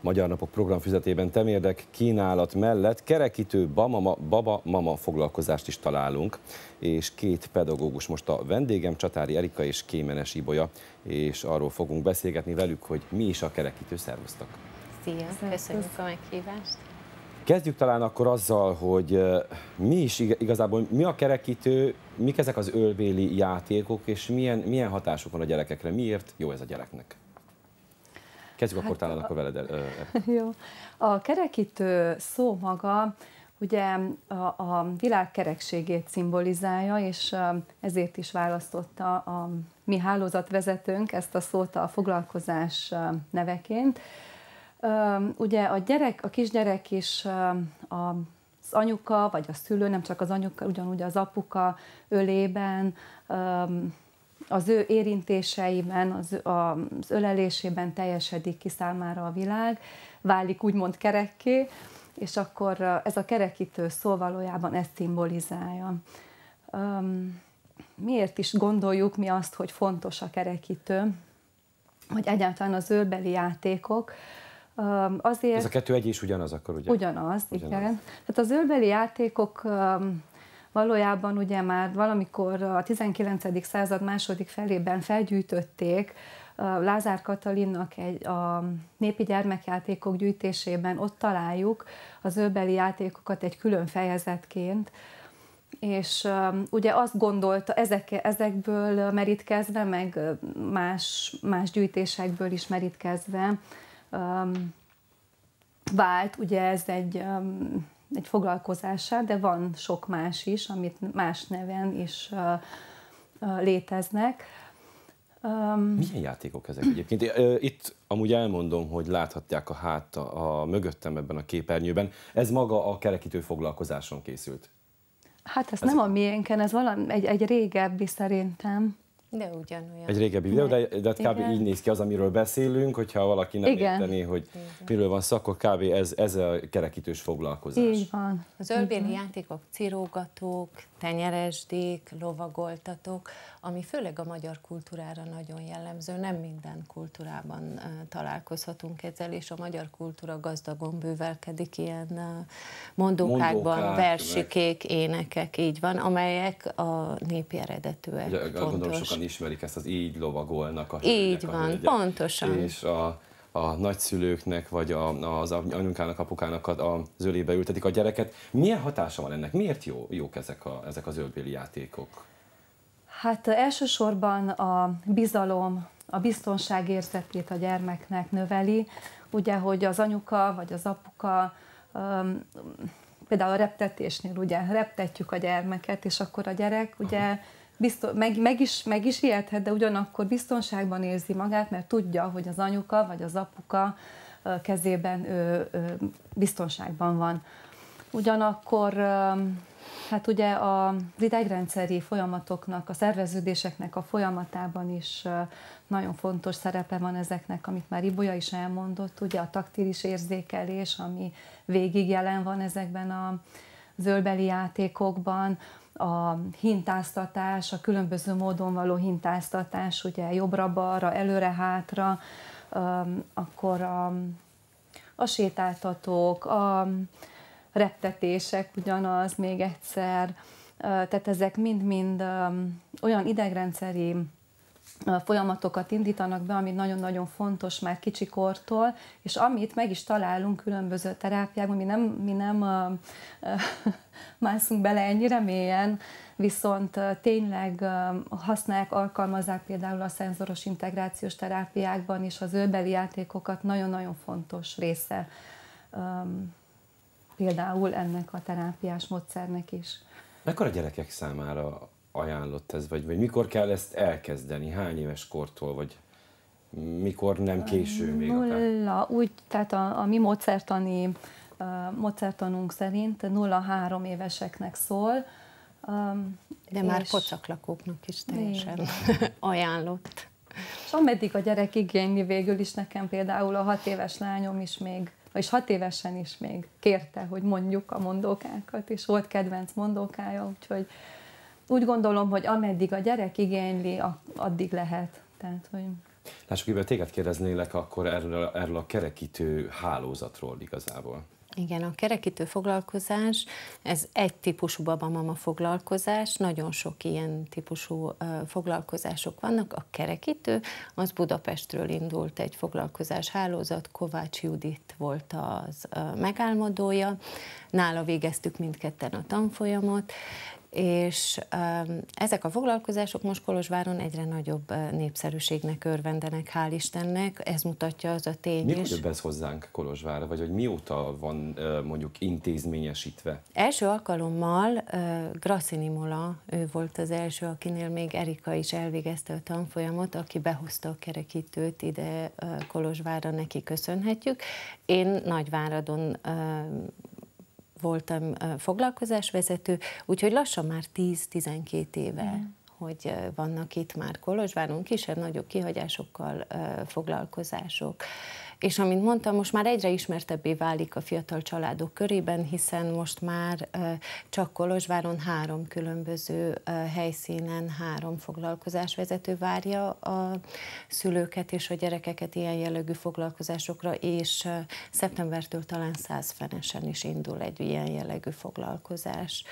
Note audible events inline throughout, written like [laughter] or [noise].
Magyar Napok programfüzetében temérdek kínálat mellett kerekítő baba-mama baba, foglalkozást is találunk, és két pedagógus most a vendégem, Csatári Erika és Kémenes Ibolya, és arról fogunk beszélgetni velük, hogy mi is a kerekítő. Szervusztok! Szia! Köszönjük a meghívást! Kezdjük talán akkor azzal, hogy mi is igazából, mi a kerekítő, mik ezek az ölbéli játékok, és milyen, milyen hatásuk van a gyerekekre, miért jó ez a gyereknek? Kezdjük hát, akkor talán akkor veled. [laughs] jó. A kerekítő szó maga ugye a, a világ kerekségét szimbolizálja, és ezért is választotta a mi hálózatvezetőnk ezt a szót a foglalkozás neveként. Ugye a gyerek, a kisgyerek is a az anyuka, vagy a szülő, nem csak az anyuka, ugyanúgy az apuka ölében az ő érintéseiben, az, az ölelésében teljesedik ki számára a világ, válik úgymond kerekké, és akkor ez a kerekítő szó valójában ezt szimbolizálja. Um, miért is gondoljuk mi azt, hogy fontos a kerekítő, vagy egyáltalán az őbeli játékok, um, Azért... Ez a kettő egy is ugyanaz akkor, ugye? Ugyanaz, ugyanaz. igen. Tehát az őbeli játékok um, Valójában ugye már valamikor a 19. század második felében felgyűjtötték Lázár Katalinnak egy, a népi gyermekjátékok gyűjtésében, ott találjuk az őbeli játékokat egy külön fejezetként, és ugye azt gondolta, ezek, ezekből merítkezve, meg más, más gyűjtésekből is merítkezve, vált, ugye ez egy egy foglalkozása, de van sok más is, amit más neven is léteznek. Um, Milyen játékok ezek egyébként? Itt amúgy elmondom, hogy láthatják a hát a, a mögöttem ebben a képernyőben. Ez maga a kerekítő foglalkozáson készült. Hát ez, ez nem a miénken, ez valami, egy, egy régebbi szerintem. De ugyanolyan. Egy régebbi videó, de, de hát kb. Igen. így néz ki az, amiről beszélünk, hogyha valaki nem Igen. érteni, hogy Igen. miről van szó, akkor kb. Ez, ez a kerekítős foglalkozás. Így van. Az ölbéli játékok cirógatók, tenyeresdék, lovagoltatók, ami főleg a magyar kultúrára nagyon jellemző, nem minden kultúrában találkozhatunk ezzel, és a magyar kultúra gazdagon bővelkedik ilyen mondókákban, Mondókák, versikék, énekek, így van, amelyek a népi eredetűek. Ugye, sokan ismerik ezt az így lovagolnak a Így van, a hölgyek. pontosan. És a, a nagyszülőknek, vagy a, az anyukának, apukának az ölébe ültetik a gyereket. Milyen hatása van ennek? Miért jó, jók ezek, a, ezek az ölbéli játékok? Hát elsősorban a bizalom, a biztonság érzetét a gyermeknek növeli. Ugye, hogy az anyuka vagy az apuka um, például a reptetésnél ugye reptetjük a gyermeket, és akkor a gyerek ugye biztos, meg, meg, is, meg is ijedhet, de ugyanakkor biztonságban érzi magát, mert tudja, hogy az anyuka vagy az apuka kezében ő, ő biztonságban van. Ugyanakkor hát ugye az idegrendszeri folyamatoknak, a szerveződéseknek a folyamatában is nagyon fontos szerepe van ezeknek, amit már Ibolya is elmondott, ugye a taktilis érzékelés, ami végig jelen van ezekben a zöldbeli játékokban, a hintáztatás, a különböző módon való hintáztatás, ugye jobbra-balra, előre-hátra, akkor a, a sétáltatók, a reptetések ugyanaz még egyszer, tehát ezek mind-mind olyan idegrendszeri folyamatokat indítanak be, ami nagyon-nagyon fontos már kortól, és amit meg is találunk különböző terápiákban, mi nem, mi nem [laughs] mászunk bele ennyire mélyen, viszont tényleg használják, alkalmazzák például a szenzoros integrációs terápiákban is az őbeli játékokat, nagyon-nagyon fontos része például ennek a terápiás módszernek is. Mekkora gyerekek számára ajánlott ez, vagy, vagy mikor kell ezt elkezdeni, hány éves kortól, vagy mikor nem késő még? Nulla, akár? úgy, tehát a, a mi mozertani mozertanunk szerint 0-3 éveseknek szól. De már pocaklakóknak is teljesen [laughs] ajánlott. És ameddig a gyerek igényli végül is, nekem például a hat éves lányom is még, és hat évesen is még kérte, hogy mondjuk a mondókákat, és volt kedvenc mondókája, úgyhogy úgy gondolom, hogy ameddig a gyerek igényli, addig lehet. Tehát, hogy... Lássuk, hogy téged kérdeznélek akkor erről, erről a kerekítő hálózatról igazából. Igen, a kerekítő foglalkozás, ez egy típusú babamama foglalkozás, nagyon sok ilyen típusú foglalkozások vannak. A kerekítő, az Budapestről indult egy foglalkozás hálózat, Kovács Judit volt az megálmodója, nála végeztük mindketten a tanfolyamot, és um, ezek a foglalkozások most Kolozsváron egyre nagyobb uh, népszerűségnek örvendenek, hál' Istennek, ez mutatja az a tény Mi is. Mikor ez hozzánk Kolozsvára, vagy hogy mióta van uh, mondjuk intézményesítve? Első alkalommal uh, Grassini Mola, ő volt az első, akinél még Erika is elvégezte a tanfolyamot, aki behozta a kerekítőt ide Kolozsvára, neki köszönhetjük. Én Nagyváradon voltam foglalkozásvezető, úgyhogy lassan már 10-12 éve mm hogy vannak itt már Kolozsváron kisebb-nagyobb kihagyásokkal foglalkozások. És amint mondtam, most már egyre ismertebbé válik a fiatal családok körében, hiszen most már csak Kolozsváron három különböző helyszínen három foglalkozásvezető várja a szülőket és a gyerekeket ilyen jellegű foglalkozásokra, és szeptembertől talán százfenesen is indul egy ilyen jellegű foglalkozás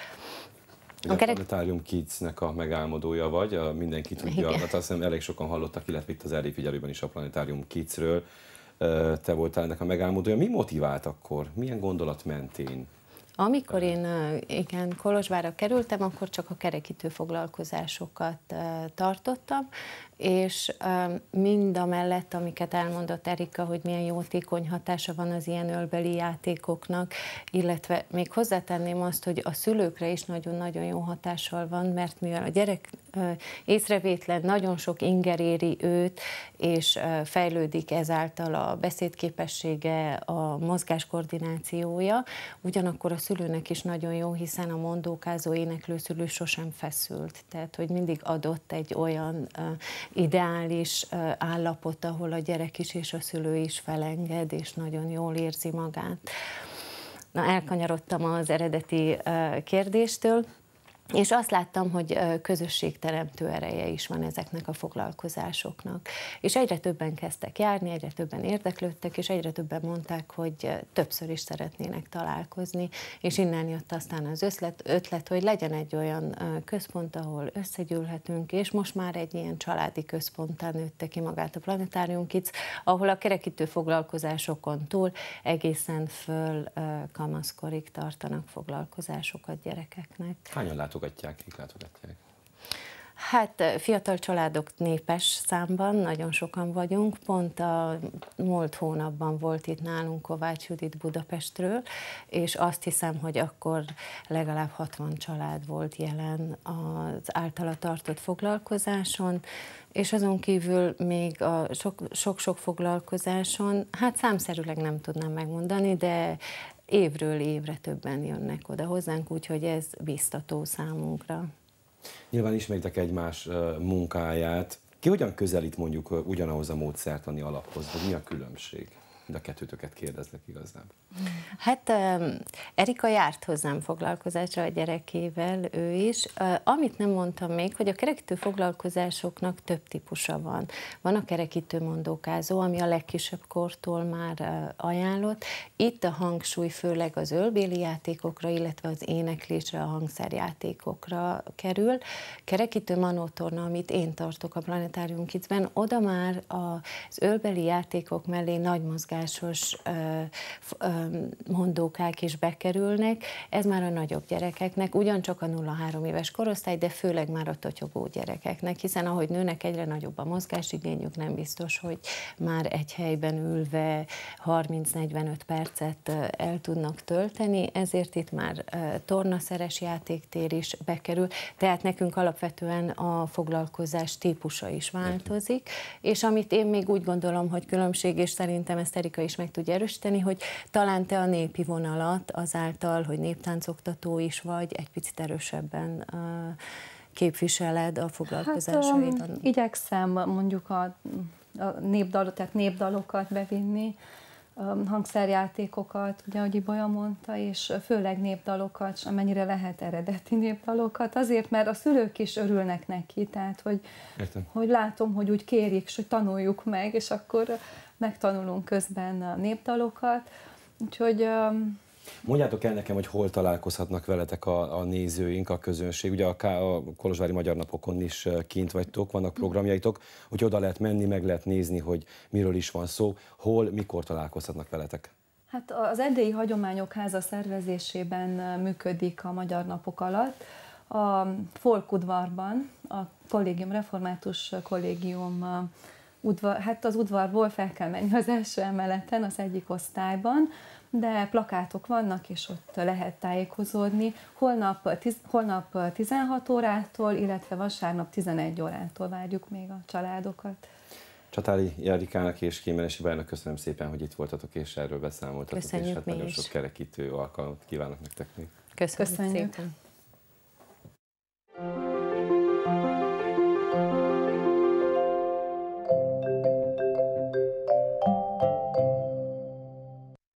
a Planetarium Kids-nek a megálmodója vagy, a, mindenki tudja, hát azt hiszem elég sokan hallottak, illetve itt az elég figyelőben is a Planetarium Kids-ről. Te voltál ennek a megálmodója. Mi motivált akkor? Milyen gondolat mentén? Amikor én igen, Kolozsvára kerültem, akkor csak a kerekítő foglalkozásokat tartottam, és um, mind a mellett, amiket elmondott Erika, hogy milyen jótékony hatása van az ilyen ölbeli játékoknak, illetve még hozzátenném azt, hogy a szülőkre is nagyon-nagyon jó hatással van, mert mivel a gyerek észrevétlen, nagyon sok inger éri őt, és fejlődik ezáltal a beszédképessége, a mozgáskoordinációja, ugyanakkor a szülőnek is nagyon jó, hiszen a mondókázó éneklő szülő sosem feszült, tehát hogy mindig adott egy olyan ideális állapot, ahol a gyerek is és a szülő is felenged, és nagyon jól érzi magát. Na, elkanyarodtam az eredeti kérdéstől. És azt láttam, hogy közösségteremtő ereje is van ezeknek a foglalkozásoknak. És egyre többen kezdtek járni, egyre többen érdeklődtek, és egyre többen mondták, hogy többször is szeretnének találkozni. És innen jött aztán az ötlet, ötlet hogy legyen egy olyan központ, ahol összegyűlhetünk, és most már egy ilyen családi központtá nőtte ki magát a Planetárium Kids, ahol a kerekítő foglalkozásokon túl egészen föl kamaszkorig tartanak foglalkozásokat gyerekeknek. Hányan látod? látogatják, kik látogatják? Hát eh, fiatal családok népes számban, nagyon sokan vagyunk. Pont a múlt hónapban volt itt nálunk Kovács Judit Budapestről, és azt hiszem, hogy akkor legalább 60 család volt jelen az általa tartott foglalkozáson, és azon kívül még a sok-sok foglalkozáson, hát számszerűleg nem tudnám megmondani, de évről évre többen jönnek oda hozzánk, úgyhogy ez biztató számunkra. Nyilván ismeritek egymás munkáját. Ki hogyan közelít mondjuk ugyanahoz a módszertani alaphoz, vagy mi a különbség? de a kettőtöket kérdezlek igazából. Hát Erika járt hozzám foglalkozásra a gyerekével, ő is. Amit nem mondtam még, hogy a kerekítő foglalkozásoknak több típusa van. Van a kerekítő mondókázó, ami a legkisebb kortól már ajánlott. Itt a hangsúly főleg az ölbéli játékokra, illetve az éneklésre, a hangszerjátékokra kerül. Kerekítő manótorna, amit én tartok a Planetárium Kidsben, oda már az ölbeli játékok mellé nagy mozgás szokásos mondókák is bekerülnek, ez már a nagyobb gyerekeknek, ugyancsak a 0-3 éves korosztály, de főleg már a totyogó gyerekeknek, hiszen ahogy nőnek egyre nagyobb a mozgásigényük, nem biztos, hogy már egy helyben ülve 30-45 percet el tudnak tölteni, ezért itt már tornaszeres játéktér is bekerül, tehát nekünk alapvetően a foglalkozás típusa is változik, és amit én még úgy gondolom, hogy különbség, és szerintem ezt Erika is meg tudja erősíteni, hogy talán te a népi vonalat azáltal, hogy néptáncoktató is vagy, egy picit erősebben képviseled a foglalkozásait. Hát, um, igyekszem mondjuk a, a népdalot, tehát népdalokat bevinni, Um, hangszerjátékokat, ugye, ahogy Ibolya mondta, és főleg népdalokat, és amennyire lehet eredeti népdalokat, azért, mert a szülők is örülnek neki, tehát, hogy, Értem. hogy látom, hogy úgy kérik, és hogy tanuljuk meg, és akkor megtanulunk közben a népdalokat, úgyhogy... Um, Mondjátok el nekem, hogy hol találkozhatnak veletek a, a nézőink, a közönség. Ugye a, K, a Kolozsvári Magyar Napokon is kint vagytok, vannak hm. programjaitok, hogy oda lehet menni, meg lehet nézni, hogy miről is van szó, hol, mikor találkozhatnak veletek. Hát az Erdélyi Hagyományok Háza szervezésében működik a Magyar Napok alatt. A Folkudvarban, a kollégium, református kollégium udvar, hát az udvarból fel kell menni az első emeleten, az egyik osztályban, de plakátok vannak, és ott lehet tájékozódni. Holnap, tiz, holnap 16 órától, illetve vasárnap 11 órától várjuk még a családokat. Csatári Jarikának és Kémeresi Bajának köszönöm szépen, hogy itt voltatok és erről beszámoltatok. Köszönjük és hát nagyon sok kerekítő alkalmat kívánok nektek még. Köszönjük, köszönjük. szépen.